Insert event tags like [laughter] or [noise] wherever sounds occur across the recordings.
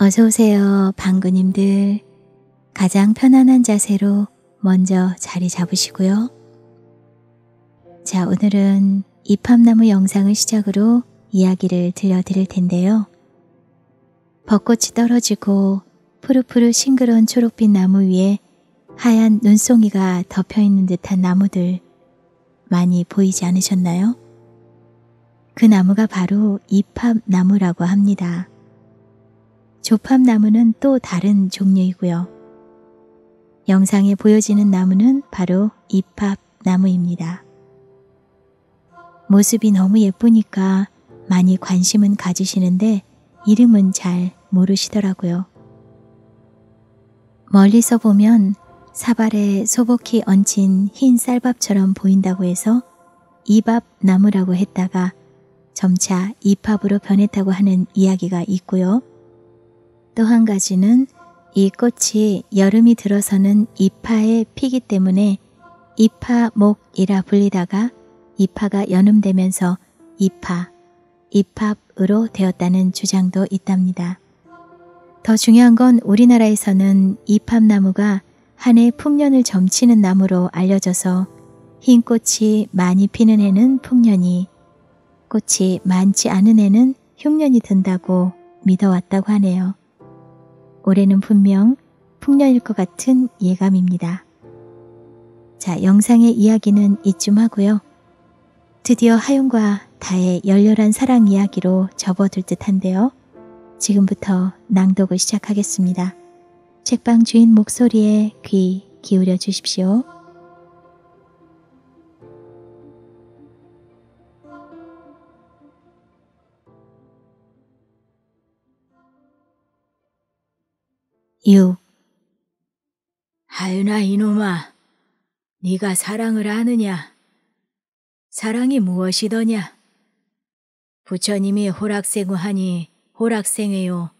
어서오세요, 방구님들. 가장 편안한 자세로 먼저 자리 잡으시고요. 자, 오늘은 이팝나무 영상을 시작으로 이야기를 들려드릴 텐데요. 벚꽃이 떨어지고 푸르푸르 싱그러운 초록빛 나무 위에 하얀 눈송이가 덮여 있는 듯한 나무들 많이 보이지 않으셨나요? 그 나무가 바로 이팝나무라고 합니다. 조팝나무는 또 다른 종류이고요. 영상에 보여지는 나무는 바로 이팝나무입니다. 모습이 너무 예쁘니까 많이 관심은 가지시는데 이름은 잘 모르시더라고요. 멀리서 보면 사발에 소복히 얹힌 흰 쌀밥처럼 보인다고 해서 이밥나무라고 했다가 점차 이팝으로 변했다고 하는 이야기가 있고요. 또한 가지는 이 꽃이 여름이 들어서는 이파에 피기 때문에 이 파목이라 불리다가 이파가 연음되면서 이파, 이팝으로 되었다는 주장도 있답니다. 더 중요한 건 우리나라에서는 이팝나무가 한 해 풍년을 점치는 나무로 알려져서 흰 꽃이 많이 피는 해는 풍년이, 꽃이 많지 않은 해는 흉년이 든다고 믿어왔다고 하네요. 올해는 분명 풍년일 것 같은 예감입니다. 자, 영상의 이야기는 이쯤 하고요. 드디어 하윤과 다의 열렬한 사랑 이야기로 접어들 듯한데요. 지금부터 낭독을 시작하겠습니다. 책방 주인 목소리에 귀 기울여 주십시오. 유. 하윤아 이놈아, 네가 사랑을 아느냐? 사랑이 무엇이더냐? 부처님이 호락생우하니 호락생해요.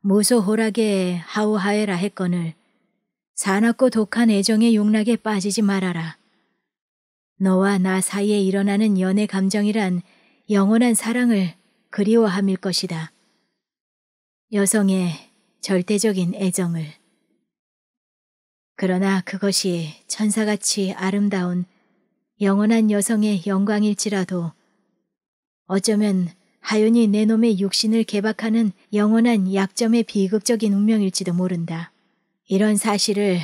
무소호락에 하우하에라 했거늘 사납고 독한 애정의 용락에 빠지지 말아라. 너와 나 사이에 일어나는 연애 감정이란 영원한 사랑을 그리워함일 것이다. 여성의 절대적인 애정을. 그러나 그것이 천사같이 아름다운 영원한 여성의 영광일지라도 어쩌면 하윤이 내 놈의 육신을 개박하는 영원한 약점의 비극적인 운명일지도 모른다. 이런 사실을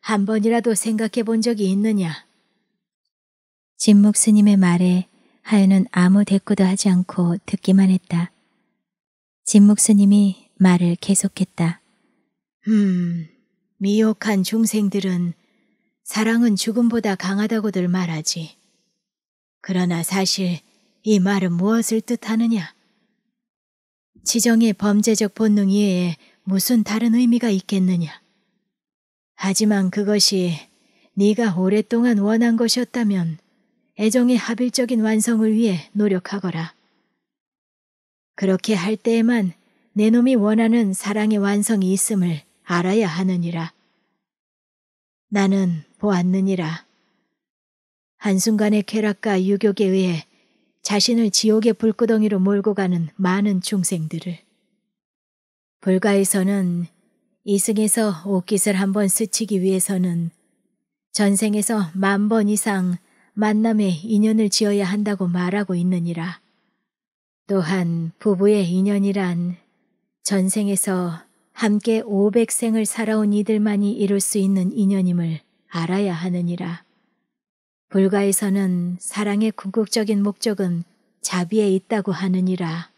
한 번이라도 생각해 본 적이 있느냐? 진묵 스님의 말에 하윤은 아무 대꾸도 하지 않고 듣기만 했다. 진묵 스님이 말을 계속했다. 음, 미혹한 중생들은 사랑은 죽음보다 강하다고들 말하지. 그러나 사실 이 말은 무엇을 뜻하느냐? 지정의 범죄적 본능 이외에 무슨 다른 의미가 있겠느냐? 하지만 그것이 네가 오랫동안 원한 것이었다면 애정의 합일적인 완성을 위해 노력하거라. 그렇게 할 때에만 내 놈이 원하는 사랑의 완성이 있음을 알아야 하느니라. 나는 보았느니라. 한순간의 쾌락과 유격에 의해 자신을 지옥의 불구덩이로 몰고 가는 많은 중생들을. 불가에서는 이승에서 옷깃을 한 번 스치기 위해서는 전생에서 만 번 이상 만남의 인연을 지어야 한다고 말하고 있느니라. 또한 부부의 인연이란 전생에서 함께 500생을 살아온 이들만이 이룰 수 있는 인연임을 알아야 하느니라. 불가에서는 사랑의 궁극적인 목적은 자비에 있다고 하느니라.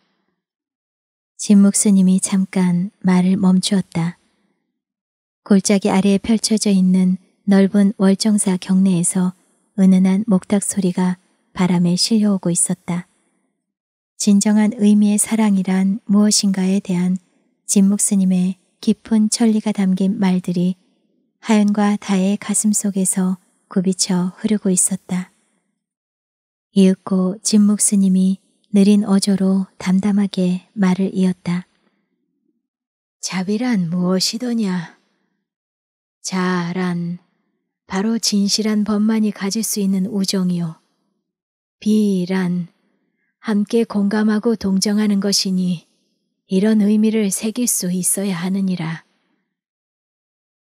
진묵 스님이 잠깐 말을 멈추었다. 골짜기 아래에 펼쳐져 있는 넓은 월정사 경내에서 은은한 목탁 소리가 바람에 실려오고 있었다. 진정한 의미의 사랑이란 무엇인가에 대한 진묵 스님의 깊은 천리가 담긴 말들이 하연과 다의 가슴 속에서 굽이쳐 흐르고 있었다. 이윽고 진묵 스님이 느린 어조로 담담하게 말을 이었다. 자비란 무엇이더냐? 자란 바로 진실한 법만이 가질 수 있는 우정이요. 비란 함께 공감하고 동정하는 것이니 이런 의미를 새길 수 있어야 하느니라.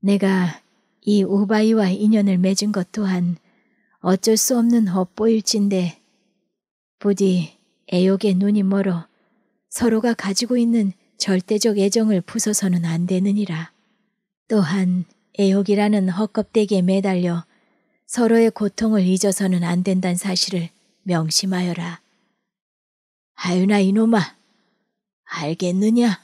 내가 이 우바이와 인연을 맺은 것 또한 어쩔 수 없는 헛보일진데 부디 애욕의 눈이 멀어 서로가 가지고 있는 절대적 애정을 부서서는안 되느니라. 또한 애욕이라는 헛껍데기에 매달려 서로의 고통을 잊어서는 안 된다는 사실을 명심하여라. 하윤아 이놈아, 알겠느냐?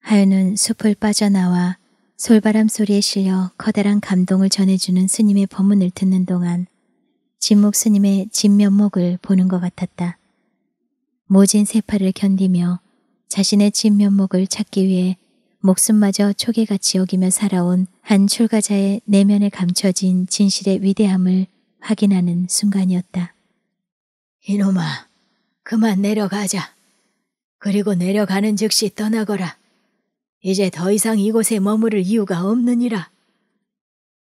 하윤은 숲을 빠져나와 솔바람 소리에 실려 커다란 감동을 전해주는 스님의 법문을 듣는 동안 진목 스님의 진면목을 보는 것 같았다. 모진 세파를 견디며 자신의 진면목을 찾기 위해 목숨마저 초계같이 여기며 살아온 한 출가자의 내면에 감춰진 진실의 위대함을 확인하는 순간이었다. 이놈아, 그만 내려가자. 그리고 내려가는 즉시 떠나거라. 이제 더 이상 이곳에 머무를 이유가 없느니라.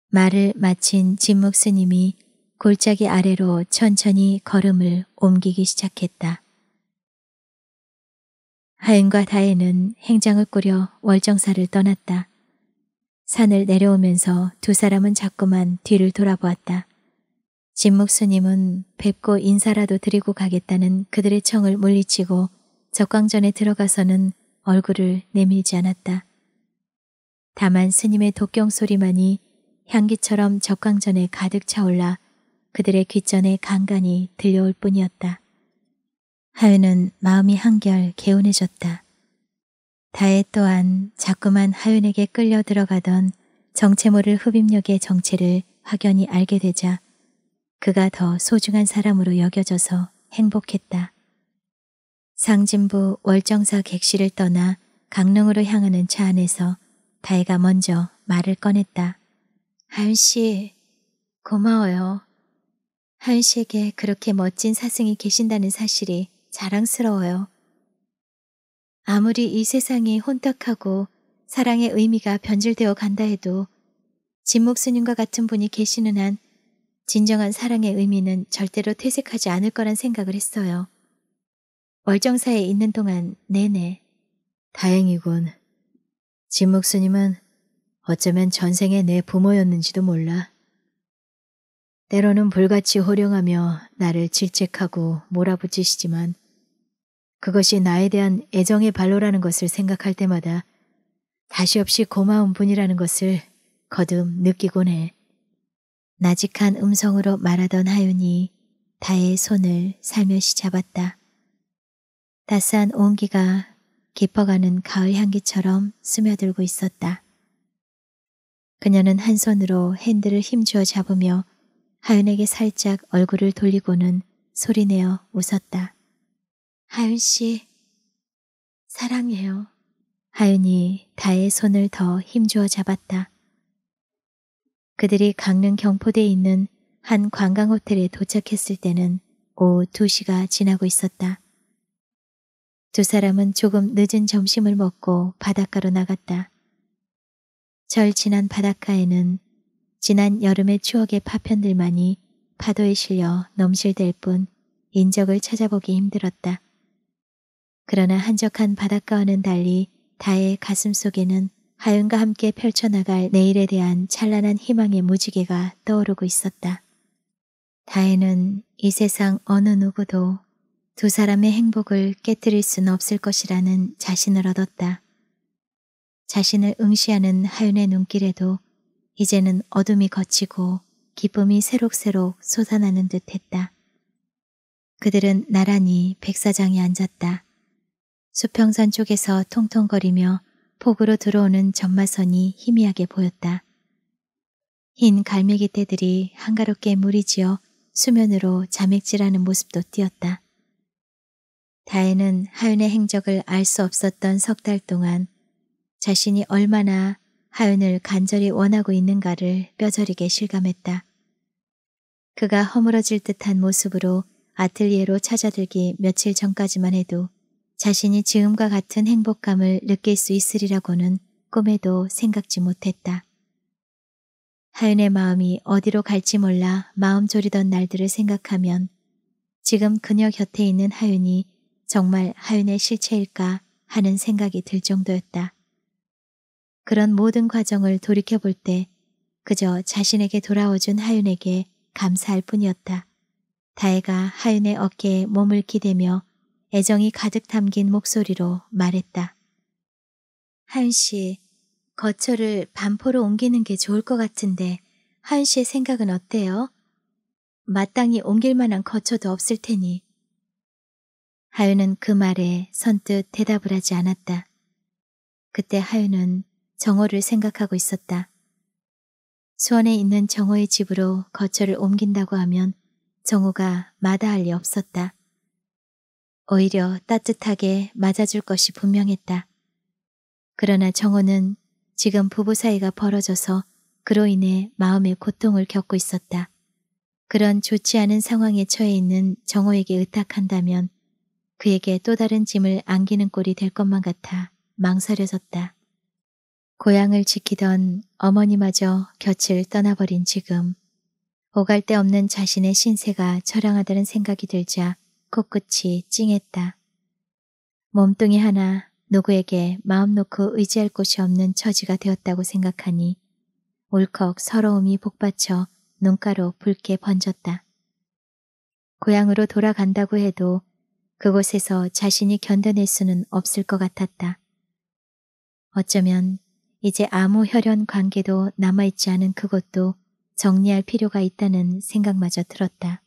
말을 마친 진묵 스님이 골짜기 아래로 천천히 걸음을 옮기기 시작했다. 하인과 다혜는 행장을 꾸려 월정사를 떠났다. 산을 내려오면서 두 사람은 자꾸만 뒤를 돌아보았다. 진목스님은 뵙고 인사라도 드리고 가겠다는 그들의 청을 물리치고 적광전에 들어가서는 얼굴을 내밀지 않았다. 다만 스님의 독경 소리만이 향기처럼 적광전에 가득 차올라 그들의 귓전에 간간히 들려올 뿐이었다. 하윤은 마음이 한결 개운해졌다. 다혜 또한 자꾸만 하윤에게 끌려 들어가던 정체모를 흡입력의 정체를 확연히 알게 되자 그가 더 소중한 사람으로 여겨져서 행복했다. 상진부 월정사 객실을 떠나 강릉으로 향하는 차 안에서 다혜가 먼저 말을 꺼냈다. 하윤 씨, 고마워요. 하윤 씨에게 그렇게 멋진 사승이 계신다는 사실이 자랑스러워요. 아무리 이 세상이 혼탁하고 사랑의 의미가 변질되어 간다 해도 진목 스님과 같은 분이 계시는 한 진정한 사랑의 의미는 절대로 퇴색하지 않을 거란 생각을 했어요. 월정사에 있는 동안 내내 다행이군. 진 목수님은 어쩌면 전생에 내 부모였는지도 몰라. 때로는 불같이 호령하며 나를 질책하고 몰아붙이시지만 그것이 나에 대한 애정의 발로라는 것을 생각할 때마다 다시 없이 고마운 분이라는 것을 거듭 느끼곤 해. 나직한 음성으로 말하던 하윤이 다의 손을 살며시 잡았다. 따스한 온기가 깊어가는 가을 향기처럼 스며들고 있었다. 그녀는 한 손으로 핸들을 힘주어 잡으며 하윤에게 살짝 얼굴을 돌리고는 소리내어 웃었다. 하윤씨, 사랑해요. 하윤이 다의 손을 더 힘주어 잡았다. 그들이 강릉 경포대에 있는 한 관광 호텔에 도착했을 때는 오후 2시가 지나고 있었다. 두 사람은 조금 늦은 점심을 먹고 바닷가로 나갔다. 절 지난 바닷가에는 지난 여름의 추억의 파편들만이 파도에 실려 넘실될 뿐 인적을 찾아보기 힘들었다. 그러나 한적한 바닷가와는 달리 다의 가슴 속에는 하윤과 함께 펼쳐나갈 내일에 대한 찬란한 희망의 무지개가 떠오르고 있었다. 다혜는 이 세상 어느 누구도 두 사람의 행복을 깨뜨릴 순 없을 것이라는 자신을 얻었다. 자신을 응시하는 하윤의 눈길에도 이제는 어둠이 거치고 기쁨이 새록새록 솟아나는 듯 했다. 그들은 나란히 백사장에 앉았다. 수평선 쪽에서 통통거리며 폭으로 들어오는 전마선이 희미하게 보였다. 흰 갈매기 떼들이 한가롭게 무리지어 수면으로 자맥질하는 모습도 띄었다. 다혜는 하윤의 행적을 알 수 없었던 석 달 동안 자신이 얼마나 하윤을 간절히 원하고 있는가를 뼈저리게 실감했다. 그가 허물어질 듯한 모습으로 아틀리에로 찾아들기 며칠 전까지만 해도 자신이 지금과 같은 행복감을 느낄 수 있으리라고는 꿈에도 생각지 못했다. 하윤의 마음이 어디로 갈지 몰라 마음 졸이던 날들을 생각하면 지금 그녀 곁에 있는 하윤이 정말 하윤의 실체일까 하는 생각이 들 정도였다. 그런 모든 과정을 돌이켜볼 때 그저 자신에게 돌아와준 하윤에게 감사할 뿐이었다. 다혜가 하윤의 어깨에 몸을 기대며 애정이 가득 담긴 목소리로 말했다. 하윤 씨, 거처를 반포로 옮기는 게 좋을 것 같은데 하윤 씨의 생각은 어때요? 마땅히 옮길 만한 거처도 없을 테니. 하윤은 그 말에 선뜻 대답을 하지 않았다. 그때 하윤은 정호를 생각하고 있었다. 수원에 있는 정호의 집으로 거처를 옮긴다고 하면 정호가 마다할 리 없었다. 오히려 따뜻하게 맞아줄 것이 분명했다. 그러나 정호는 지금 부부 사이가 벌어져서 그로 인해 마음의 고통을 겪고 있었다. 그런 좋지 않은 상황에 처해 있는 정호에게 의탁한다면 그에게 또 다른 짐을 안기는 꼴이 될 것만 같아 망설여졌다. 고향을 지키던 어머니마저 곁을 떠나버린 지금 오갈 데 없는 자신의 신세가 처량하다는 생각이 들자 코끝이 찡했다. 몸뚱이 하나 누구에게 마음 놓고 의지할 곳이 없는 처지가 되었다고 생각하니 울컥 서러움이 복받쳐 눈가로 붉게 번졌다. 고향으로 돌아간다고 해도 그곳에서 자신이 견뎌낼 수는 없을 것 같았다. 어쩌면 이제 아무 혈연 관계도 남아있지 않은 그것도 정리할 필요가 있다는 생각마저 들었다.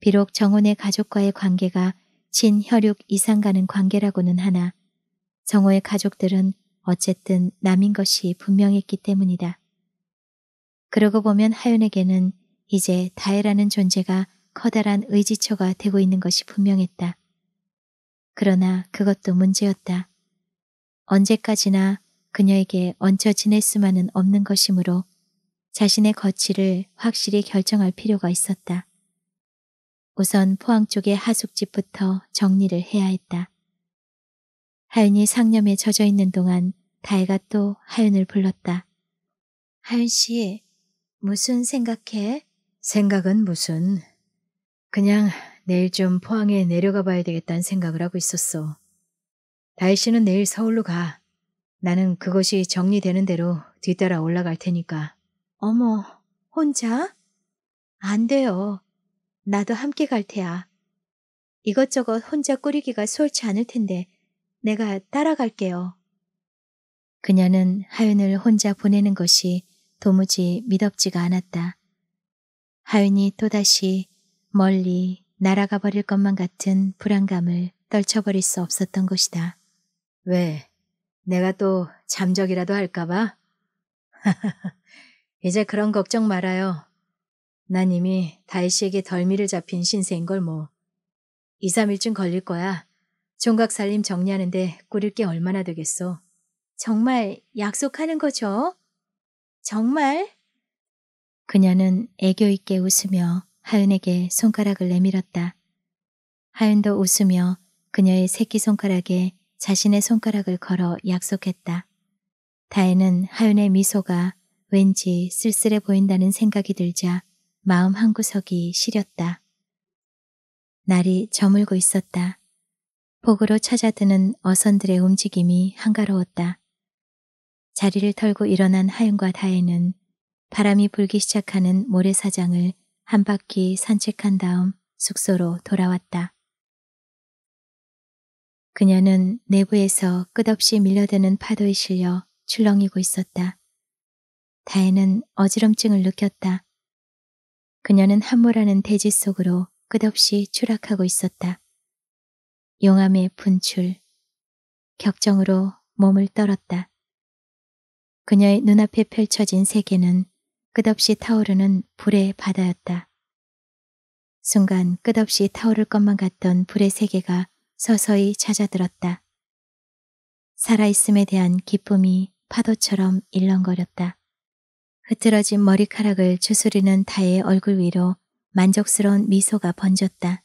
비록 정원의 가족과의 관계가 친혈육 이상 가는 관계라고는 하나 정호의 가족들은 어쨌든 남인 것이 분명했기 때문이다. 그러고 보면 하윤에게는 이제 다혜라는 존재가 커다란 의지처가 되고 있는 것이 분명했다. 그러나 그것도 문제였다. 언제까지나 그녀에게 얹혀 지낼 수만은 없는 것이므로 자신의 거취를 확실히 결정할 필요가 있었다. 우선 포항 쪽의 하숙집부터 정리를 해야 했다. 하윤이 상념에 젖어 있는 동안 다혜가 또 하윤을 불렀다. 하윤 씨, 무슨 생각해? 생각은 무슨. 그냥 내일 좀 포항에 내려가 봐야 되겠다는 생각을 하고 있었어. 다혜 씨는 내일 서울로 가. 나는 그것이 정리되는 대로 뒤따라 올라갈 테니까. 어머, 혼자? 안 돼요. 나도 함께 갈 테야. 이것저것 혼자 꾸리기가 수월치 않을 텐데 내가 따라갈게요. 그녀는 하윤을 혼자 보내는 것이 도무지 믿업지가 않았다. 하윤이 또다시 멀리 날아가 버릴 것만 같은 불안감을 떨쳐버릴 수 없었던 것이다. 왜? 내가 또 잠적이라도 할까봐? [laughs] 이제 그런 걱정 말아요. 난 이미 다이씨에게 덜미를 잡힌 신세인 걸 뭐. 2, 3일쯤 걸릴 거야. 종각 살림 정리하는데 꾸릴 게 얼마나 되겠어. 정말 약속하는 거죠? 정말? 그녀는 애교 있게 웃으며 하윤에게 손가락을 내밀었다. 하윤도 웃으며 그녀의 새끼손가락에 자신의 손가락을 걸어 약속했다. 다혜는 하윤의 미소가 왠지 쓸쓸해 보인다는 생각이 들자 마음 한구석이 시렸다. 날이 저물고 있었다. 폭으로 찾아드는 어선들의 움직임이 한가로웠다. 자리를 털고 일어난 하윤과 다혜는 바람이 불기 시작하는 모래사장을 한 바퀴 산책한 다음 숙소로 돌아왔다. 그녀는 내부에서 끝없이 밀려드는 파도에 실려 출렁이고 있었다. 다혜는 어지럼증을 느꼈다. 그녀는 함몰하는 대지 속으로 끝없이 추락하고 있었다. 용암의 분출, 격정으로 몸을 떨었다. 그녀의 눈앞에 펼쳐진 세계는 끝없이 타오르는 불의 바다였다. 순간 끝없이 타오를 것만 같던 불의 세계가 서서히 찾아들었다. 살아있음에 대한 기쁨이 파도처럼 일렁거렸다. 흐트러진 머리카락을 추스리는 타의 얼굴 위로 만족스러운 미소가 번졌다.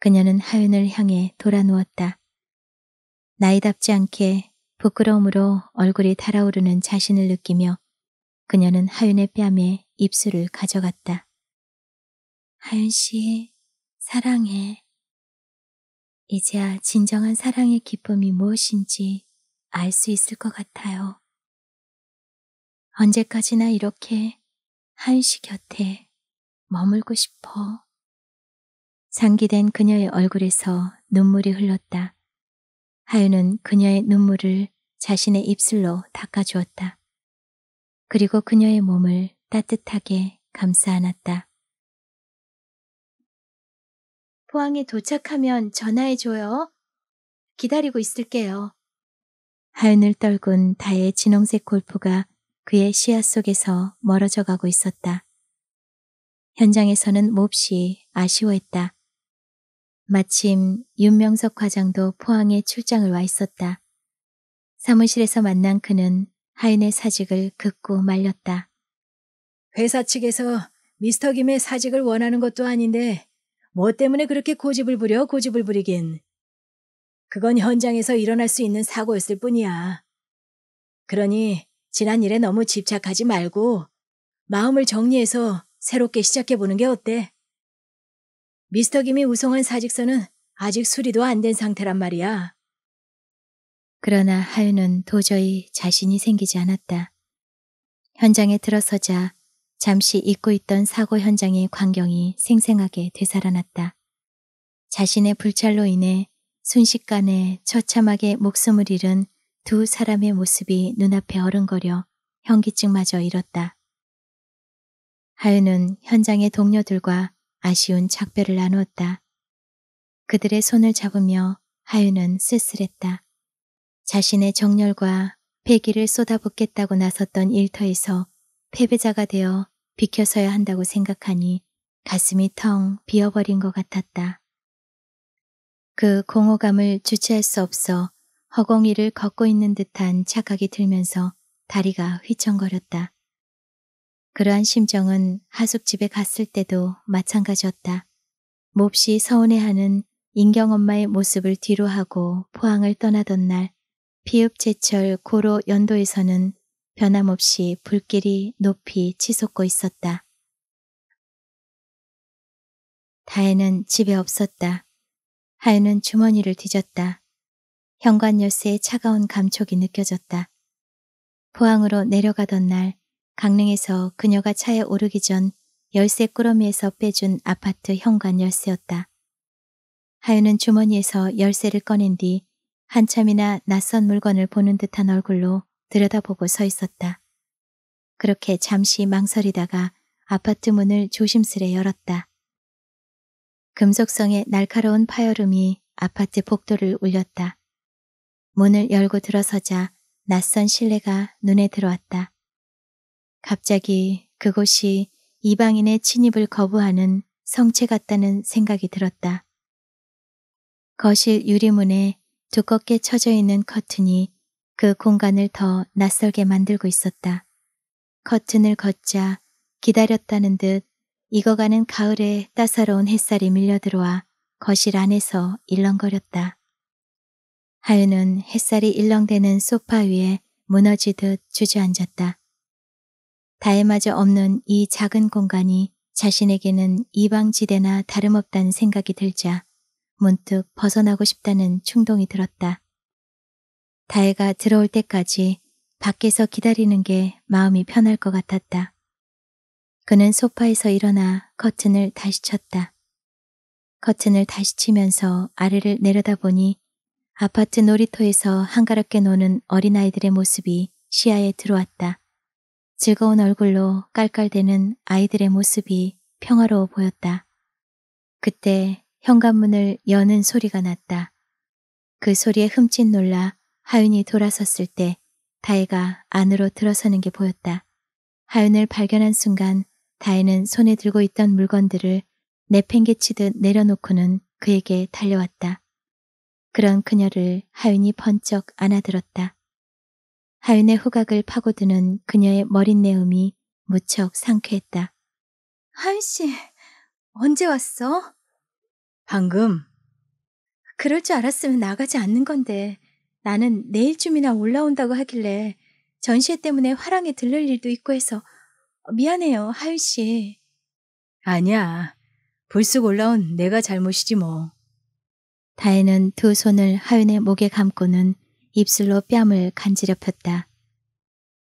그녀는 하윤을 향해 돌아누웠다. 나이답지 않게 부끄러움으로 얼굴이 달아오르는 자신을 느끼며 그녀는 하윤의 뺨에 입술을 가져갔다. 하윤 씨, 사랑해. 이제야 진정한 사랑의 기쁨이 무엇인지 알 수 있을 것 같아요. 언제까지나 이렇게 한시 곁에 머물고 싶어. 상기된 그녀의 얼굴에서 눈물이 흘렀다. 하윤은 그녀의 눈물을 자신의 입술로 닦아주었다. 그리고 그녀의 몸을 따뜻하게 감싸 안았다. 포항에 도착하면 전화해줘요. 기다리고 있을게요. 하윤을 떨군 다의 진홍색 골프가 그의 시야 속에서 멀어져 가고 있었다. 현장에서는 몹시 아쉬워했다. 마침 윤명석 과장도 포항에 출장을 와 있었다. 사무실에서 만난 그는 하인의 사직을 긋고 말렸다. 회사 측에서 미스터 김의 사직을 원하는 것도 아닌데 뭐 때문에 그렇게 고집을 부려 고집을 부리긴. 그건 현장에서 일어날 수 있는 사고였을 뿐이야. 그러니 지난 일에 너무 집착하지 말고 마음을 정리해서 새롭게 시작해보는 게 어때? 미스터 김이 우송한 사직서는 아직 수리도 안 된 상태란 말이야. 그러나 하윤은 도저히 자신이 생기지 않았다. 현장에 들어서자 잠시 잊고 있던 사고 현장의 광경이 생생하게 되살아났다. 자신의 불찰로 인해 순식간에 처참하게 목숨을 잃은 두 사람의 모습이 눈앞에 어른거려 현기증마저 잃었다. 하윤은 현장의 동료들과 아쉬운 작별을 나누었다. 그들의 손을 잡으며 하윤은 쓸쓸했다. 자신의 정열과 패기를 쏟아붓겠다고 나섰던 일터에서 패배자가 되어 비켜서야 한다고 생각하니 가슴이 텅 비어버린 것 같았다. 그 공허감을 주체할 수 없어 허공이를 걷고 있는 듯한 착각이 들면서 다리가 휘청거렸다. 그러한 심정은 하숙집에 갔을 때도 마찬가지였다. 몹시 서운해하는 인경 엄마의 모습을 뒤로 하고 포항을 떠나던 날 피읍 제철 고로 연도에서는 변함없이 불길이 높이 치솟고 있었다. 다혜는 집에 없었다. 하연는 주머니를 뒤졌다. 현관열쇠에 차가운 감촉이 느껴졌다. 포항으로 내려가던 날 강릉에서 그녀가 차에 오르기 전 열쇠 꾸러미에서 빼준 아파트 현관 열쇠였다. 하윤은 주머니에서 열쇠를 꺼낸 뒤 한참이나 낯선 물건을 보는 듯한 얼굴로 들여다보고 서 있었다. 그렇게 잠시 망설이다가 아파트 문을 조심스레 열었다. 금속성의 날카로운 파열음이 아파트 복도를 울렸다. 문을 열고 들어서자 낯선 실내가 눈에 들어왔다. 갑자기 그곳이 이방인의 침입을 거부하는 성체 같다는 생각이 들었다. 거실 유리문에 두껍게 쳐져 있는 커튼이 그 공간을 더 낯설게 만들고 있었다. 커튼을 걷자 기다렸다는 듯 익어가는 가을의 따사로운 햇살이 밀려들어와 거실 안에서 일렁거렸다. 하윤은 햇살이 일렁대는 소파 위에 무너지듯 주저앉았다. 다에마저 없는 이 작은 공간이 자신에게는 이방지대나 다름없다는 생각이 들자 문득 벗어나고 싶다는 충동이 들었다. 다혜가 들어올 때까지 밖에서 기다리는 게 마음이 편할 것 같았다. 그는 소파에서 일어나 커튼을 다시 쳤다. 커튼을 다시 치면서 아래를 내려다보니 아파트 놀이터에서 한가롭게 노는 어린아이들의 모습이 시야에 들어왔다. 즐거운 얼굴로 깔깔대는 아이들의 모습이 평화로워 보였다. 그때 현관문을 여는 소리가 났다. 그 소리에 흠칫 놀라 하윤이 돌아섰을 때 다혜가 안으로 들어서는 게 보였다. 하윤을 발견한 순간 다혜는 손에 들고 있던 물건들을 내팽개치듯 내려놓고는 그에게 달려왔다. 그런 그녀를 하윤이 번쩍 안아들었다. 하윤의 후각을 파고드는 그녀의 머릿내음이 무척 상쾌했다. 하윤씨, 언제 왔어? 방금. 그럴 줄 알았으면 나가지 않는 건데 나는 내일쯤이나 올라온다고 하길래 전시회 때문에 화랑에 들를 일도 있고 해서 미안해요, 하윤씨. 아니야. 불쑥 올라온 내가 잘못이지 뭐. 다혜는 두 손을 하윤의 목에 감고는 입술로 뺨을 간지려 폈다.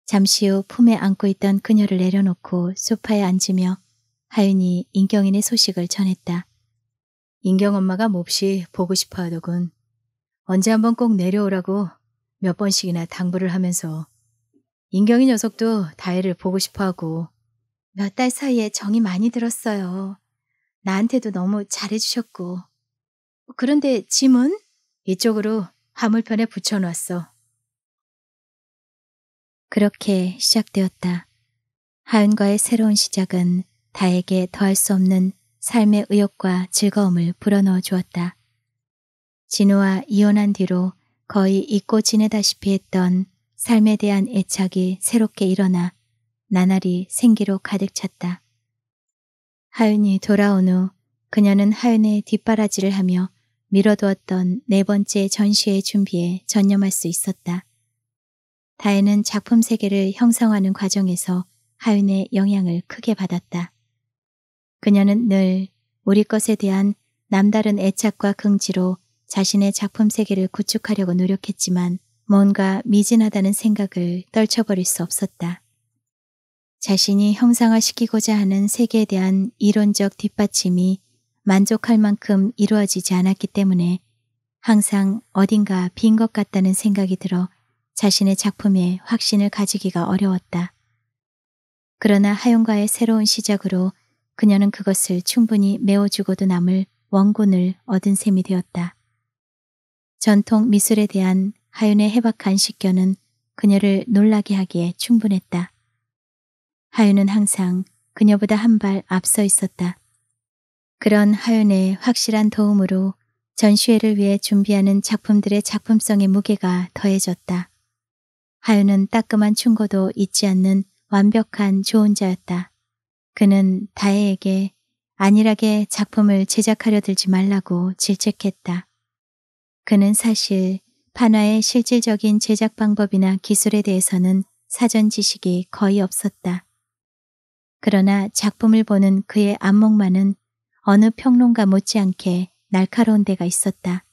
잠시 후 품에 안고 있던 그녀를 내려놓고 소파에 앉으며 하윤이 인경인의 소식을 전했다. 인경 엄마가 몹시 보고 싶어 하더군. 언제 한번 꼭 내려오라고 몇 번씩이나 당부를 하면서 인경이 녀석도 다혜를 보고 싶어 하고 몇 달 사이에 정이 많이 들었어요. 나한테도 너무 잘해주셨고 그런데 짐은 이쪽으로 화물편에 붙여놨어. 그렇게 시작되었다. 하윤과의 새로운 시작은 다에게 더할 수 없는 삶의 의욕과 즐거움을 불어넣어 주었다. 진우와 이혼한 뒤로 거의 잊고 지내다시피 했던 삶에 대한 애착이 새롭게 일어나 나날이 생기로 가득 찼다. 하윤이 돌아온 후 그녀는 하윤의 뒷바라지를 하며 미뤄두었던 네 번째 전시회 준비에 전념할 수 있었다. 다혜는 작품 세계를 형성하는 과정에서 하윤의 영향을 크게 받았다. 그녀는 늘 우리 것에 대한 남다른 애착과 긍지로 자신의 작품 세계를 구축하려고 노력했지만 뭔가 미진하다는 생각을 떨쳐버릴 수 없었다. 자신이 형상화시키고자 하는 세계에 대한 이론적 뒷받침이 만족할 만큼 이루어지지 않았기 때문에 항상 어딘가 빈 것 같다는 생각이 들어 자신의 작품에 확신을 가지기가 어려웠다. 그러나 하용과의 새로운 시작으로 그녀는 그것을 충분히 메워주고도 남을 원군을 얻은 셈이 되었다. 전통 미술에 대한 하윤의 해박한 식견은 그녀를 놀라게 하기에 충분했다. 하윤은 항상 그녀보다 한 발 앞서 있었다. 그런 하윤의 확실한 도움으로 전시회를 위해 준비하는 작품들의 작품성의 무게가 더해졌다. 하윤은 따끔한 충고도 잊지 않는 완벽한 조언자였다. 그는 다혜에게 안일하게 작품을 제작하려 들지 말라고 질책했다. 그는 사실 판화의 실질적인 제작 방법이나 기술에 대해서는 사전 지식이 거의 없었다. 그러나 작품을 보는 그의 안목만은 어느 평론가 못지않게 날카로운 데가 있었다.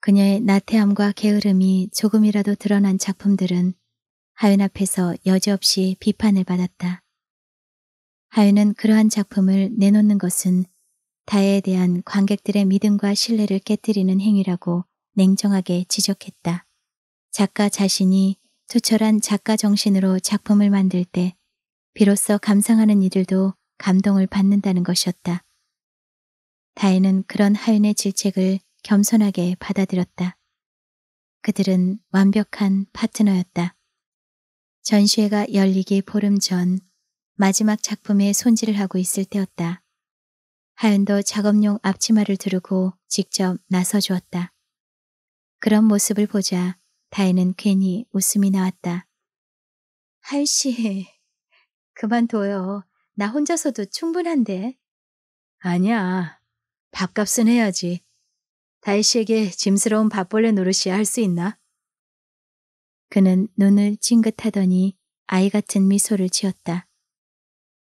그녀의 나태함과 게으름이 조금이라도 드러난 작품들은 하윤 앞에서 여지없이 비판을 받았다. 하윤은 그러한 작품을 내놓는 것은 다혜에 대한 관객들의 믿음과 신뢰를 깨뜨리는 행위라고 냉정하게 지적했다. 작가 자신이 투철한 작가 정신으로 작품을 만들 때 비로소 감상하는 이들도 감동을 받는다는 것이었다. 다혜는 그런 하윤의 질책을 겸손하게 받아들였다. 그들은 완벽한 파트너였다. 전시회가 열리기 보름 전 마지막 작품에 손질을 하고 있을 때였다. 하윤도 작업용 앞치마를 두르고 직접 나서 주었다. 그런 모습을 보자 다혜는 괜히 웃음이 나왔다. 하윤씨, [laughs] 그만둬요. 나 혼자서도 충분한데. 아니야. 밥값은 해야지. 다희 씨에게 짐스러운 밥벌레 노릇이 할 수 있나? 그는 눈을 찡긋하더니 아이 같은 미소를 지었다.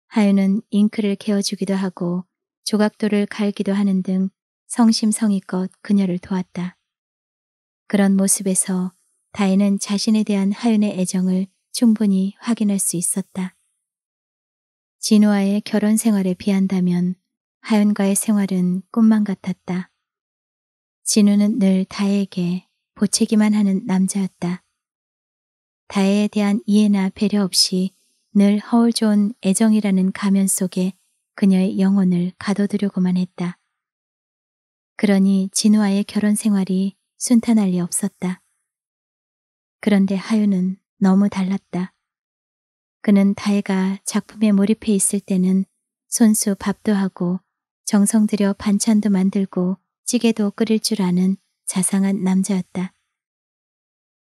하윤은 잉크를 개어주기도 하고 조각도를 갈기도 하는 등 성심성의껏 그녀를 도왔다. 그런 모습에서 다혜는 자신에 대한 하윤의 애정을 충분히 확인할 수 있었다. 진우와의 결혼 생활에 비한다면 하윤과의 생활은 꿈만 같았다. 진우는 늘 다혜에게 보채기만 하는 남자였다. 다혜에 대한 이해나 배려 없이 늘 허울 좋은 애정이라는 가면 속에 그녀의 영혼을 가둬두려고만 했다. 그러니 진우와의 결혼 생활이 순탄할 리 없었다. 그런데 하윤은 너무 달랐다. 그는 달가 작품에 몰입해 있을 때는 손수 밥도 하고 정성 들여 반찬도 만들고 찌개도 끓일 줄 아는 자상한 남자였다.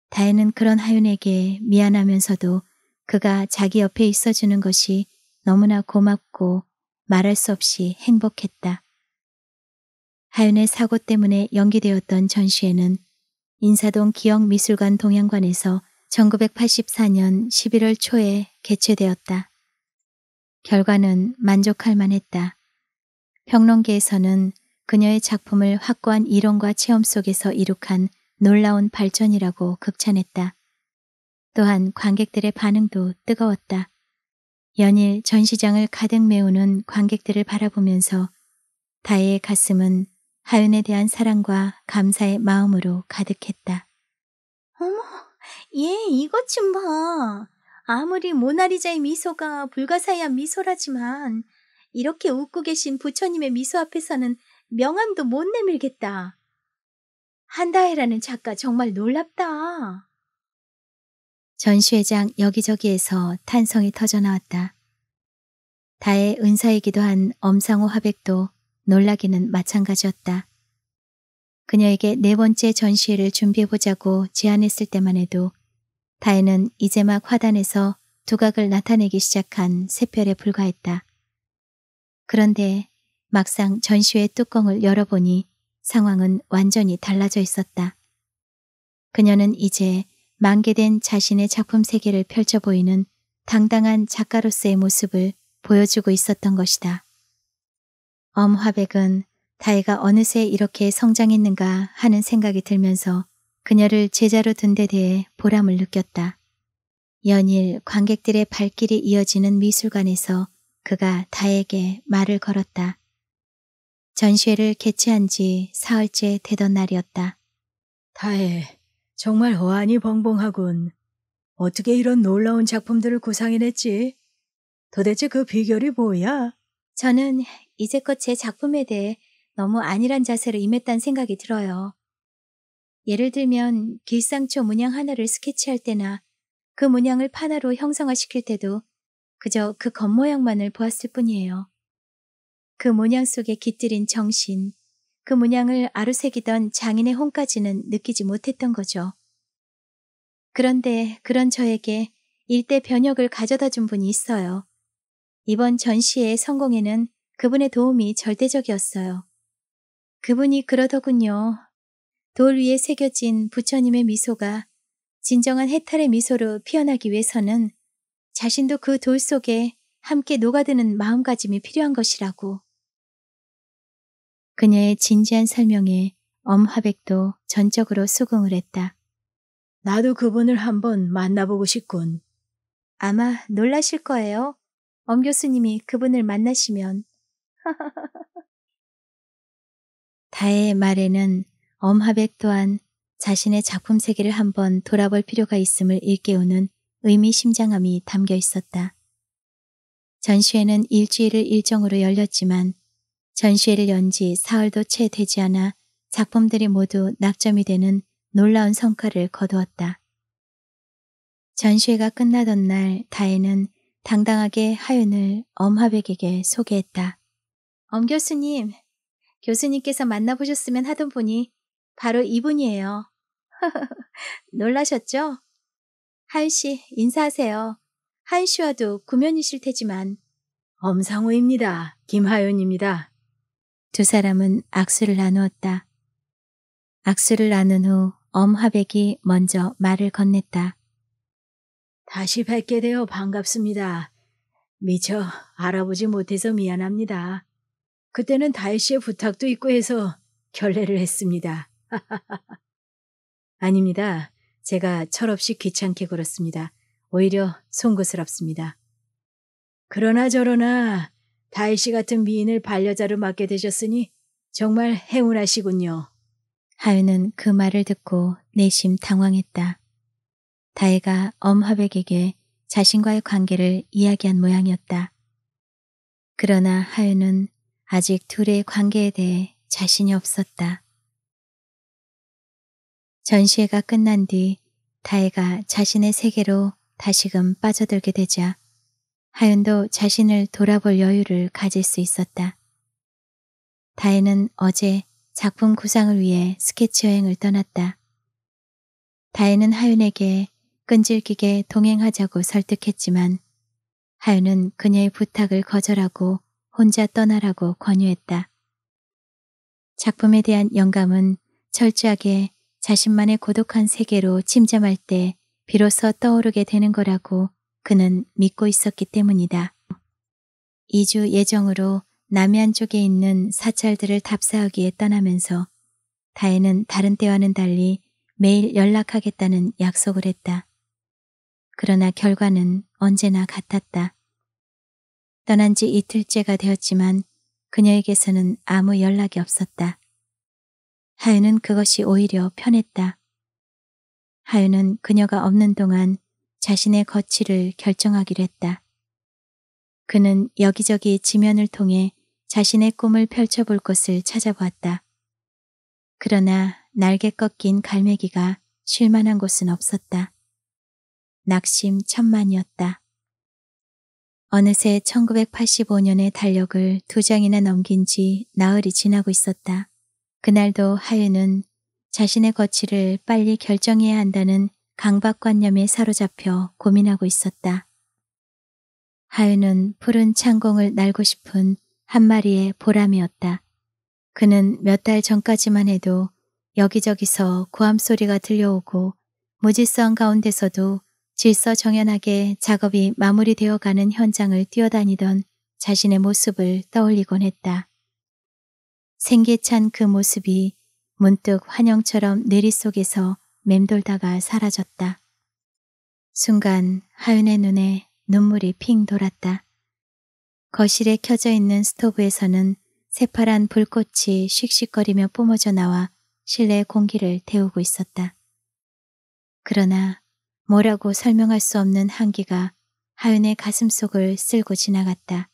다혜는 그런 하윤에게 미안하면서도 그가 자기 옆에 있어주는 것이 너무나 고맙고 말할 수 없이 행복했다. 하윤의 사고 때문에 연기되었던 전시회는 인사동 기역미술관 동양관에서 1984년 11월 초에 개최되었다. 결과는 만족할 만했다. 평론계에서는 그녀의 작품을 확고한 이론과 체험 속에서 이룩한 놀라운 발전이라고 극찬했다. 또한 관객들의 반응도 뜨거웠다. 연일 전시장을 가득 메우는 관객들을 바라보면서 다혜의 가슴은 하윤에 대한 사랑과 감사의 마음으로 가득했다. 예, 이것 좀 봐. 아무리 모나리자의 미소가 불가사의한 미소라지만 이렇게 웃고 계신 부처님의 미소 앞에서는 명함도 못 내밀겠다. 한다혜라는 작가 정말 놀랍다. 전시회장 여기저기에서 탄성이 터져나왔다. 다의 은사이기도 한 엄상호 화백도 놀라기는 마찬가지였다. 그녀에게 네 번째 전시회를 준비해보자고 제안했을 때만 해도 다혜는 이제 막 화단에서 두각을 나타내기 시작한 새별에 불과했다. 그런데 막상 전시회 뚜껑을 열어보니 상황은 완전히 달라져 있었다. 그녀는 이제 만개된 자신의 작품 세계를 펼쳐 보이는 당당한 작가로서의 모습을 보여주고 있었던 것이다. 엄화백은 다혜가 어느새 이렇게 성장했는가 하는 생각이 들면서 그녀를 제자로 둔 데 대해 보람을 느꼈다. 연일 관객들의 발길이 이어지는 미술관에서 그가 다에게 말을 걸었다. 전시회를 개최한 지 사흘째 되던 날이었다. 다혜, 정말 허안이 벙벙하군. 어떻게 이런 놀라운 작품들을 구상해냈지? 도대체 그 비결이 뭐야? 저는 이제껏 제 작품에 대해 너무 안일한 자세로 임했다는 생각이 들어요. 예를 들면 길상초 문양 하나를 스케치할 때나 그 문양을 판화로 형상화시킬 때도 그저 그 겉모양만을 보았을 뿐이에요. 그 문양 속에 깃들인 정신, 그 문양을 아루새기던 장인의 혼까지는 느끼지 못했던 거죠. 그런데 그런 저에게 일대 변혁을 가져다 준 분이 있어요. 이번 전시의 성공에는 그분의 도움이 절대적이었어요. 그분이 그러더군요. 돌 위에 새겨진 부처님의 미소가 진정한 해탈의 미소로 피어나기 위해서는 자신도 그 돌 속에 함께 녹아드는 마음가짐이 필요한 것이라고. 그녀의 진지한 설명에 엄화백도 전적으로 수긍을 했다. 나도 그분을 한번 만나보고 싶군. 아마 놀라실 거예요. 엄 교수님이 그분을 만나시면. [laughs] 다의 말에는 엄하백 또한 자신의 작품 세계를 한번 돌아볼 필요가 있음을 일깨우는 의미심장함이 담겨 있었다. 전시회는 일주일을 일정으로 열렸지만 전시회를 연지 사흘도 채 되지 않아 작품들이 모두 낙점이 되는 놀라운 성과를 거두었다. 전시회가 끝나던 날 다혜는 당당하게 하윤을 엄하백에게 소개했다. 엄 교수님, 교수님께서 만나보셨으면 하던 분이 바로 이분이에요. [laughs] 놀라셨죠? 하윤 씨, 인사하세요. 하윤 씨와도 구면이실 테지만. 엄상우입니다. 김하윤입니다. 두 사람은 악수를 나누었다. 악수를 나눈 후 엄화백이 먼저 말을 건넸다. 다시 뵙게 되어 반갑습니다. 미처 알아보지 못해서 미안합니다. 그때는 다혜 씨의 부탁도 있고 해서 결례를 했습니다. [laughs] 아닙니다. 제가 철없이 귀찮게 굴었습니다. 오히려 송구스럽습니다. 그러나 저러나 다이씨 같은 미인을 반려자로 맡게 되셨으니 정말 행운하시군요. 하윤은 그 말을 듣고 내심 당황했다. 다혜가 엄화백에게 자신과의 관계를 이야기한 모양이었다. 그러나 하윤은 아직 둘의 관계에 대해 자신이 없었다. 전시회가 끝난 뒤 다혜가 자신의 세계로 다시금 빠져들게 되자 하윤도 자신을 돌아볼 여유를 가질 수 있었다. 다혜는 어제 작품 구상을 위해 스케치 여행을 떠났다. 다혜는 하윤에게 끈질기게 동행하자고 설득했지만 하윤은 그녀의 부탁을 거절하고 혼자 떠나라고 권유했다. 작품에 대한 영감은 철저하게 자신만의 고독한 세계로 침잠할 때 비로소 떠오르게 되는 거라고 그는 믿고 있었기 때문이다. 2주 예정으로 남해안 쪽에 있는 사찰들을 답사하기에 떠나면서 다혜는 다른 때와는 달리 매일 연락하겠다는 약속을 했다. 그러나 결과는 언제나 같았다. 떠난 지 이틀째가 되었지만 그녀에게서는 아무 연락이 없었다. 하윤은 그것이 오히려 편했다. 하윤은 그녀가 없는 동안 자신의 거취를 결정하기로 했다. 그는 여기저기 지면을 통해 자신의 꿈을 펼쳐볼 곳을 찾아보았다. 그러나 날개 꺾인 갈매기가 쉴만한 곳은 없었다. 낙심 천만이었다. 어느새 1985년의 달력을 두 장이나 넘긴 지 나흘이 지나고 있었다. 그날도 하윤은 자신의 거취를 빨리 결정해야 한다는 강박관념에 사로잡혀 고민하고 있었다. 하윤은 푸른 창공을 날고 싶은 한 마리의 보람이었다. 그는 몇 달 전까지만 해도 여기저기서 고함 소리가 들려오고 무질성 가운데서도 질서 정연하게 작업이 마무리되어 가는 현장을 뛰어다니던 자신의 모습을 떠올리곤 했다. 생기찬 그 모습이 문득 환영처럼 내리 속에서 맴돌다가 사라졌다. 순간 하윤의 눈에 눈물이 핑 돌았다. 거실에 켜져 있는 스토브에서는 새파란 불꽃이 씩씩거리며 뿜어져 나와 실내 공기를 데우고 있었다. 그러나 뭐라고 설명할 수 없는 한기가 하윤의 가슴속을 쓸고 지나갔다.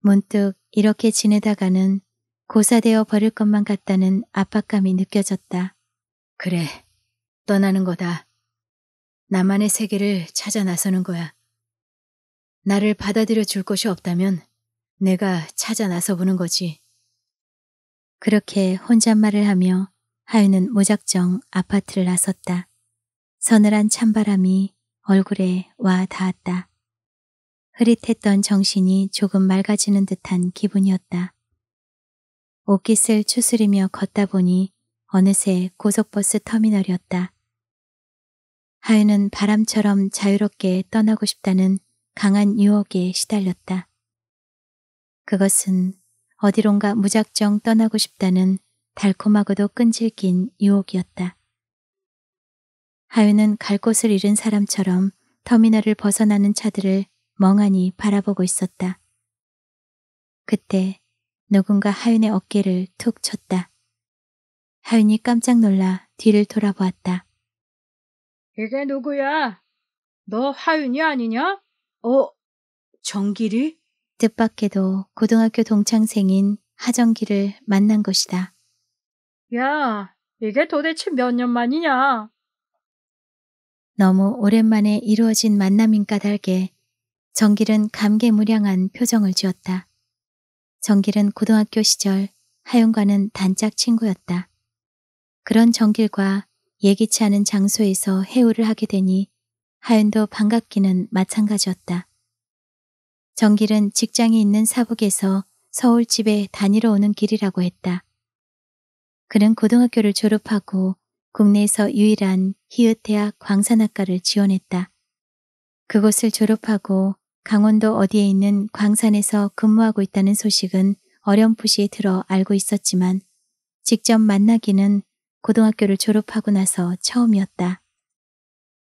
문득 이렇게 지내다가는 고사되어 버릴 것만 같다는 압박감이 느껴졌다. 그래, 떠나는 거다. 나만의 세계를 찾아 나서는 거야. 나를 받아들여 줄 곳이 없다면 내가 찾아 나서 보는 거지. 그렇게 혼잣말을 하며 하윤은 무작정 아파트를 나섰다. 서늘한 찬바람이 얼굴에 와 닿았다. 흐릿했던 정신이 조금 맑아지는 듯한 기분이었다. 옷깃을 추스리며 걷다 보니 어느새 고속버스 터미널이었다. 하윤은 바람처럼 자유롭게 떠나고 싶다는 강한 유혹에 시달렸다. 그것은 어디론가 무작정 떠나고 싶다는 달콤하고도 끈질긴 유혹이었다. 하윤은 갈 곳을 잃은 사람처럼 터미널을 벗어나는 차들을 멍하니 바라보고 있었다. 그때 누군가 하윤의 어깨를 툭 쳤다. 하윤이 깜짝 놀라 뒤를 돌아보았다. 이게 누구야? 너 하윤이 아니냐? 어, 정길이? 뜻밖에도 고등학교 동창생인 하정기를 만난 것이다. 야, 이게 도대체 몇 년 만이냐? 너무 오랜만에 이루어진 만남인 까닭에 정길은 감개무량한 표정을 지었다. 정길은 고등학교 시절 하윤과는 단짝 친구였다. 그런 정길과 예기치 않은 장소에서 해우를 하게 되니 하윤도 반갑기는 마찬가지였다. 정길은 직장이 있는 사복에서 서울 집에 다니러 오는 길이라고 했다. 그는 고등학교를 졸업하고 국내에서 유일한 히읗대학 광산학과를 지원했다. 그곳을 졸업하고 강원도 어디에 있는 광산에서 근무하고 있다는 소식은 어렴풋이 들어 알고 있었지만 직접 만나기는 고등학교를 졸업하고 나서 처음이었다.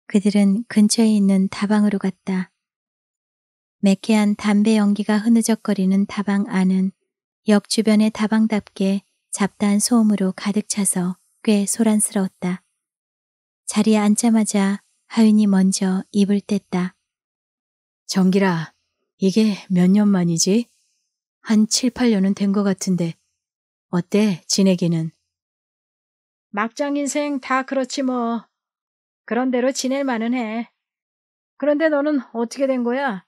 그들은 근처에 있는 다방으로 갔다. 매캐한 담배 연기가 흐느적거리는 다방 안은 역 주변의 다방답게 잡다한 소음으로 가득 차서 꽤 소란스러웠다. 자리에 앉자마자 하윤이 먼저 입을 뗐다. 정기라, 이게 몇 년 만이지? 한 7, 8년은 된 것 같은데 어때 지내기는? 막장 인생 다 그렇지 뭐. 그런대로 지낼 만은 해. 그런데 너는 어떻게 된 거야?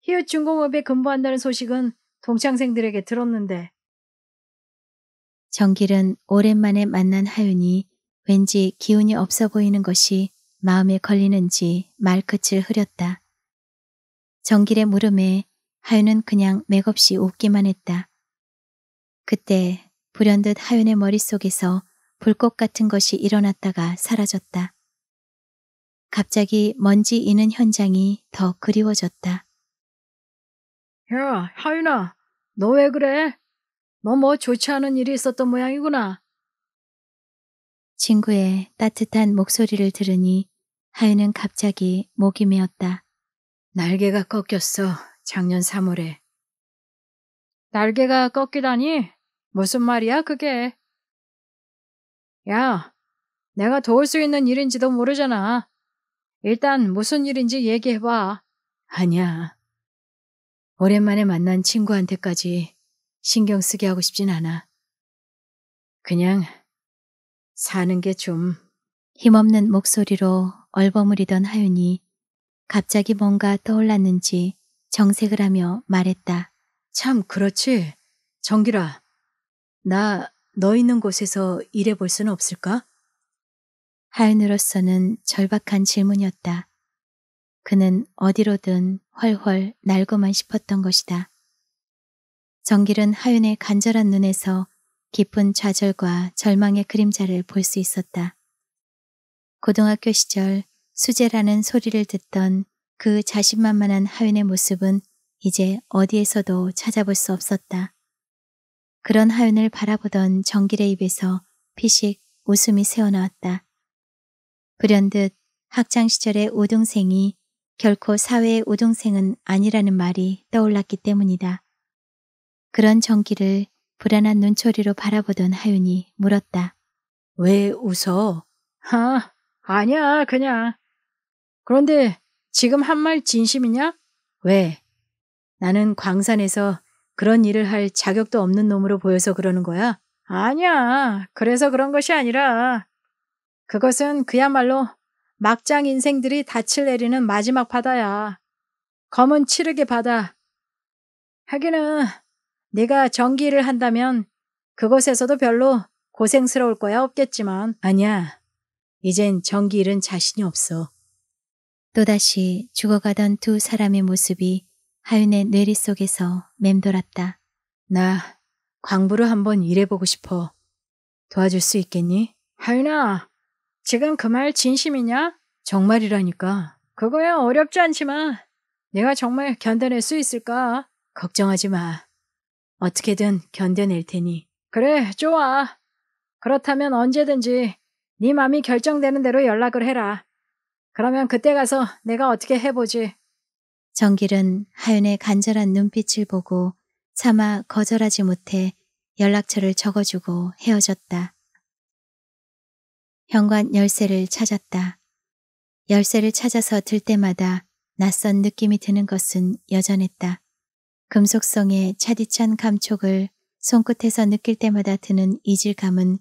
히읗 중공업에 근무한다는 소식은 동창생들에게 들었는데. 정길은 오랜만에 만난 하윤이 왠지 기운이 없어 보이는 것이 마음에 걸리는지 말끝을 흐렸다. 정길의 물음에 하윤은 그냥 맥없이 웃기만 했다. 그때 불현듯 하윤의 머릿속에서 불꽃 같은 것이 일어났다가 사라졌다. 갑자기 먼지 이는 현장이 더 그리워졌다. 야, 하윤아, 너 왜 그래? 너 뭐 좋지 않은 일이 있었던 모양이구나. 친구의 따뜻한 목소리를 들으니 하윤은 갑자기 목이 메었다. 날개가 꺾였어. 작년 3월에. 날개가 꺾이다니? 무슨 말이야, 그게? 야, 내가 도울 수 있는 일인지도 모르잖아. 일단 무슨 일인지 얘기해봐. 아니야. 오랜만에 만난 친구한테까지 신경 쓰게 하고 싶진 않아. 그냥 사는 게 좀 힘없는 목소리로 얼버무리던 하윤이 갑자기 뭔가 떠올랐는지 정색을 하며 말했다. 참 그렇지. 정기라, 나너 있는 곳에서 일해볼 수는 없을까? 하윤으로서는 절박한 질문이었다. 그는 어디로든 훨훨 날고만 싶었던 것이다. 정길은 하윤의 간절한 눈에서 깊은 좌절과 절망의 그림자를 볼 수 있었다. 고등학교 시절 수제라는 소리를 듣던 그 자신만만한 하윤의 모습은 이제 어디에서도 찾아볼 수 없었다. 그런 하윤을 바라보던 정길의 입에서 피식 웃음이 새어나왔다. 불현듯 학창시절의 우등생이 결코 사회의 우등생은 아니라는 말이 떠올랐기 때문이다. 그런 정기를 불안한 눈초리로 바라보던 하윤이 물었다. 왜 웃어? 아, 아니야, 그냥. 그런데 지금 한 말 진심이냐? 왜? 나는 광산에서 그런 일을 할 자격도 없는 놈으로 보여서 그러는 거야? 아니야. 그래서 그런 것이 아니라 그것은 그야말로 막장 인생들이 닻을 내리는 마지막 바다야. 검은 치르의 바다. 하기는 네가 전기를 한다면 그곳에서도 별로 고생스러울 거야 없겠지만 아니야. 이젠 전기 일은 자신이 없어. 또다시 죽어가던 두 사람의 모습이 하윤의 뇌리 속에서 맴돌았다. 나 광부로 한번 일해보고 싶어. 도와줄 수 있겠니? 하윤아, 지금 그 말 진심이냐? 정말이라니까. 그거야 어렵지 않지만 내가 정말 견뎌낼 수 있을까? 걱정하지 마. 어떻게든 견뎌낼 테니. 그래, 좋아. 그렇다면 언제든지 네맘이 결정되는 대로 연락을 해라. 그러면 그때 가서 내가 어떻게 해보지. 정길은 하윤의 간절한 눈빛을 보고 차마 거절하지 못해 연락처를 적어주고 헤어졌다. 현관 열쇠를 찾았다. 열쇠를 찾아서 들 때마다 낯선 느낌이 드는 것은 여전했다. 금속성의 차디찬 감촉을 손끝에서 느낄 때마다 드는 이질감은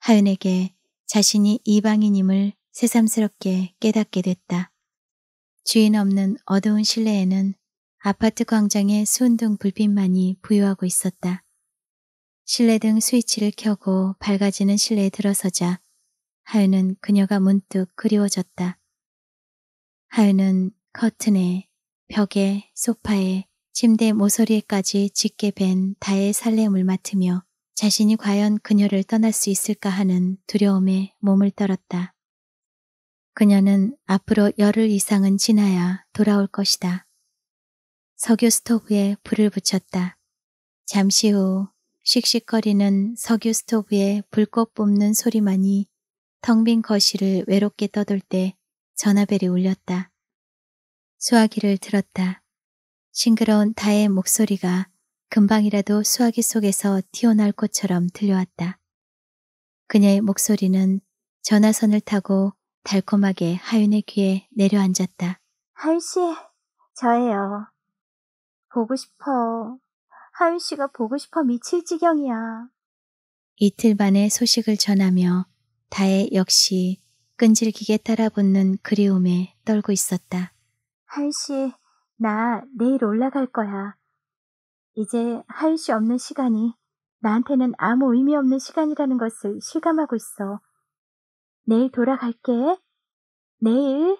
하윤에게 자신이 이방인임을 새삼스럽게 깨닫게 됐다. 주인 없는 어두운 실내에는 아파트 광장의 수은등 불빛만이 부유하고 있었다. 실내등 스위치를 켜고 밝아지는 실내에 들어서자 하윤은 그녀가 문득 그리워졌다. 하윤은 커튼에, 벽에, 소파에, 침대 모서리에까지 짙게 밴 다의 살렘을 맡으며 자신이 과연 그녀를 떠날 수 있을까 하는 두려움에 몸을 떨었다. 그녀는 앞으로 열흘 이상은 지나야 돌아올 것이다. 석유 스토브에 불을 붙였다. 잠시 후 씩씩거리는 석유 스토브에 불꽃 뿜는 소리만이 텅 빈 거실을 외롭게 떠돌 때 전화벨이 울렸다. 수화기를 들었다. 싱그러운 다의 목소리가 금방이라도 수화기 속에서 튀어나올 것처럼 들려왔다. 그녀의 목소리는 전화선을 타고 달콤하게 하윤의 귀에 내려앉았다. 하윤 씨, 저예요. 보고 싶어. 하윤 씨가 보고 싶어 미칠 지경이야. 이틀 만에 소식을 전하며 다혜 역시 끈질기게 따라붙는 그리움에 떨고 있었다. 하윤 씨, 나 내일 올라갈 거야. 이제 하윤 씨 없는 시간이 나한테는 아무 의미 없는 시간이라는 것을 실감하고 있어. 내일 돌아갈게. 내일.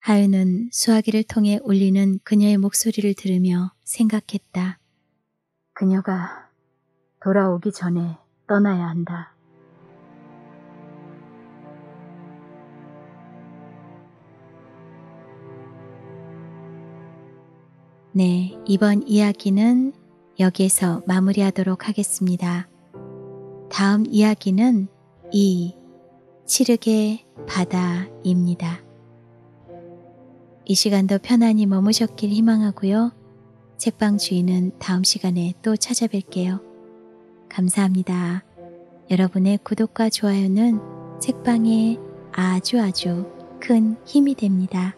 하윤은 수화기를 통해 울리는 그녀의 목소리를 들으며 생각했다. 그녀가 돌아오기 전에 떠나야 한다. 네, 이번 이야기는 여기에서 마무리하도록 하겠습니다. 다음 이야기는 이 칠르게 바다입니다. 이 시간도 편안히 머무셨길 희망하고요. 책방 주인은 다음 시간에 또 찾아뵐게요. 감사합니다. 여러분의 구독과 좋아요는 책방에 아주 아주 큰 힘이 됩니다.